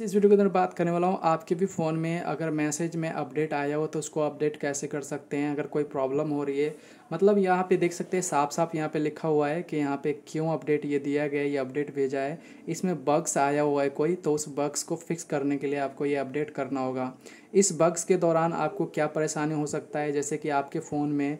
इस वीडियो के अंदर बात करने वाला हूँ आपके भी फ़ोन में अगर मैसेज में अपडेट आया हो तो उसको अपडेट कैसे कर सकते हैं अगर कोई प्रॉब्लम हो रही है मतलब यहाँ पे देख सकते हैं साफ साफ यहाँ पे लिखा हुआ है कि यहाँ पे क्यों अपडेट ये दिया गया ये अपडेट भेजा है इसमें बग्स आया हुआ है कोई तो उस बग्स को फिक्स करने के लिए आपको ये अपडेट करना होगा इस बग्स के दौरान आपको क्या परेशानी हो सकता है जैसे कि आपके फ़ोन में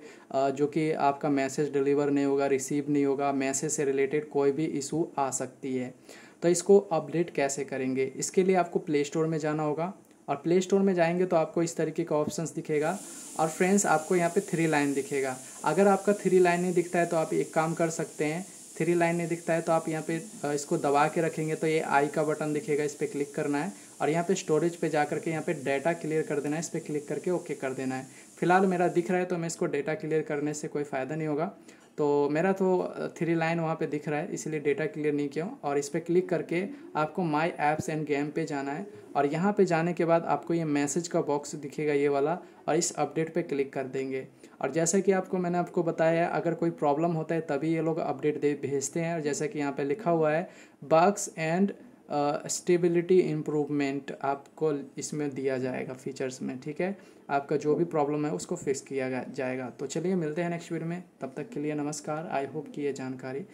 जो कि आपका मैसेज डिलीवर नहीं होगा रिसीव नहीं होगा मैसेज से रिलेटेड कोई भी इशू आ सकती है तो इसको अपडेट कैसे करेंगे इसके लिए आपको प्ले स्टोर में जाना होगा और प्ले स्टोर में जाएंगे तो आपको इस तरीके का ऑप्शन दिखेगा और फ्रेंड्स आपको यहाँ पे थ्री लाइन दिखेगा अगर आपका थ्री लाइन नहीं दिखता है तो आप एक काम कर सकते हैं थ्री लाइन नहीं दिखता है तो आप यहाँ पे इसको दबा के रखेंगे तो ये आई का बटन दिखेगा इस पर क्लिक करना है और यहाँ पे स्टोरेज पे जा करके यहाँ पे डाटा क्लियर कर देना है इस पर क्लिक करके ओके कर देना है फिलहाल मेरा दिख रहा है तो मैं इसको डाटा क्लियर करने से कोई फ़ायदा नहीं होगा तो मेरा तो थ्री लाइन वहाँ पे दिख रहा है इसलिए डेटा क्लियर नहीं किया और इस पर क्लिक करके आपको माई ऐप्स एंड गेम पे जाना है और यहाँ पे जाने के बाद आपको ये मैसेज का बॉक्स दिखेगा ये वाला और इस अपडेट पे क्लिक कर देंगे और जैसा कि आपको मैंने आपको बताया अगर कोई प्रॉब्लम होता है तभी ये लोग अपडेट दे भेजते हैं और जैसा कि यहाँ पर लिखा हुआ है bugs and stability uh, improvement आपको इसमें दिया जाएगा फीचर्स में ठीक है आपका जो भी प्रॉब्लम है उसको फिक्स किया जाएगा तो चलिए मिलते हैं नेक्स्ट वीडियो में तब तक के लिए नमस्कार आई होप कि ये जानकारी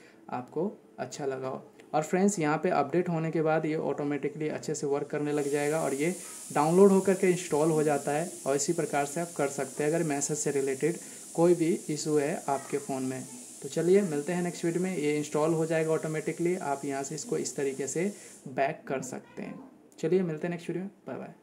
आपको अच्छा लगा हो और फ्रेंड्स यहाँ पे अपडेट होने के बाद ये ऑटोमेटिकली अच्छे से वर्क करने लग जाएगा और ये डाउनलोड होकर के इंस्टॉल हो जाता है और इसी प्रकार से आप कर सकते हैं अगर मैसेज से रिलेटेड कोई भी इशू है आपके फ़ोन में तो चलिए मिलते हैं नेक्स्ट वीडियो में ये इंस्टॉल हो जाएगा ऑटोमेटिकली आप यहाँ से इसको इस तरीके से बैक कर सकते हैं चलिए मिलते हैं नेक्स्ट वीडियो में बाय बाय